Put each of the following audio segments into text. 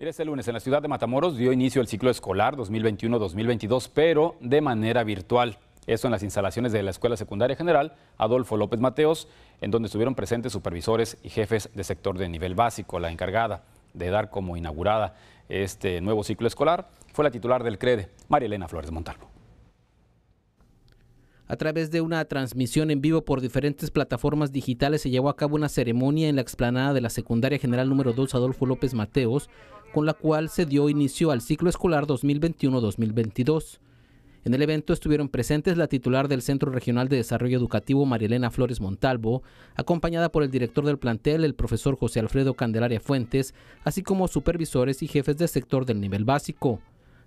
Mire, este lunes en la ciudad de Matamoros dio inicio el ciclo escolar 2021-2022, pero de manera virtual. Eso en las instalaciones de la Escuela Secundaria General Adolfo López Mateos, en donde estuvieron presentes supervisores y jefes de sector de nivel básico. La encargada de dar como inaugurada este nuevo ciclo escolar fue la titular del CREDE, María Elena Flores Montalvo. A través de una transmisión en vivo por diferentes plataformas digitales se llevó a cabo una ceremonia en la explanada de la Secundaria General número 2 Adolfo López Mateos, con la cual se dio inicio al ciclo escolar 2021-2022. En el evento estuvieron presentes la titular del Centro Regional de Desarrollo Educativo, Marielena Flores Montalvo, acompañada por el director del plantel, el profesor José Alfredo Candelaria Fuentes, así como supervisores y jefes de sector del nivel básico.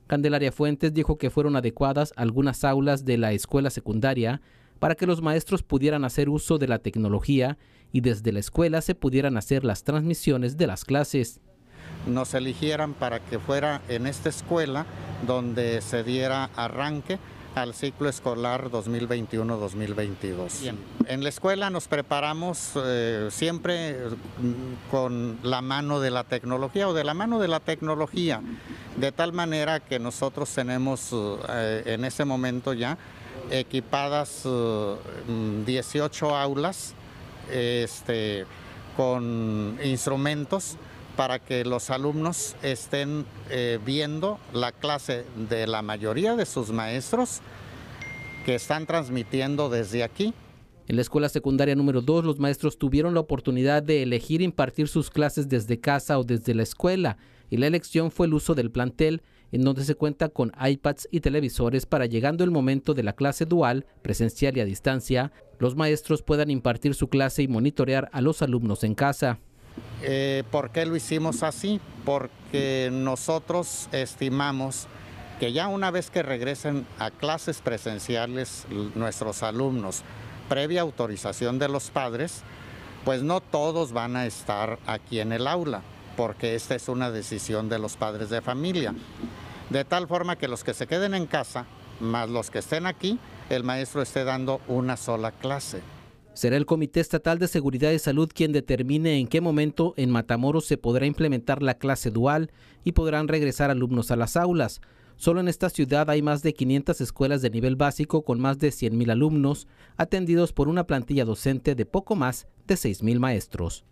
Candelaria Fuentes dijo que fueron adecuadas algunas aulas de la escuela secundaria para que los maestros pudieran hacer uso de la tecnología y desde la escuela se pudieran hacer las transmisiones de las clases nos eligieran para que fuera en esta escuela donde se diera arranque al ciclo escolar 2021-2022. En la escuela nos preparamos eh, siempre mm, con la mano de la tecnología o de la mano de la tecnología, de tal manera que nosotros tenemos eh, en ese momento ya equipadas 18 eh, mm, aulas este, con instrumentos para que los alumnos estén eh, viendo la clase de la mayoría de sus maestros que están transmitiendo desde aquí. En la escuela secundaria número 2, los maestros tuvieron la oportunidad de elegir impartir sus clases desde casa o desde la escuela, y la elección fue el uso del plantel, en donde se cuenta con iPads y televisores para llegando el momento de la clase dual, presencial y a distancia, los maestros puedan impartir su clase y monitorear a los alumnos en casa. Eh, ¿Por qué lo hicimos así? Porque nosotros estimamos que ya una vez que regresen a clases presenciales nuestros alumnos, previa autorización de los padres, pues no todos van a estar aquí en el aula, porque esta es una decisión de los padres de familia. De tal forma que los que se queden en casa, más los que estén aquí, el maestro esté dando una sola clase. Será el Comité Estatal de Seguridad y Salud quien determine en qué momento en Matamoros se podrá implementar la clase dual y podrán regresar alumnos a las aulas. Solo en esta ciudad hay más de 500 escuelas de nivel básico con más de 100.000 alumnos, atendidos por una plantilla docente de poco más de 6.000 maestros.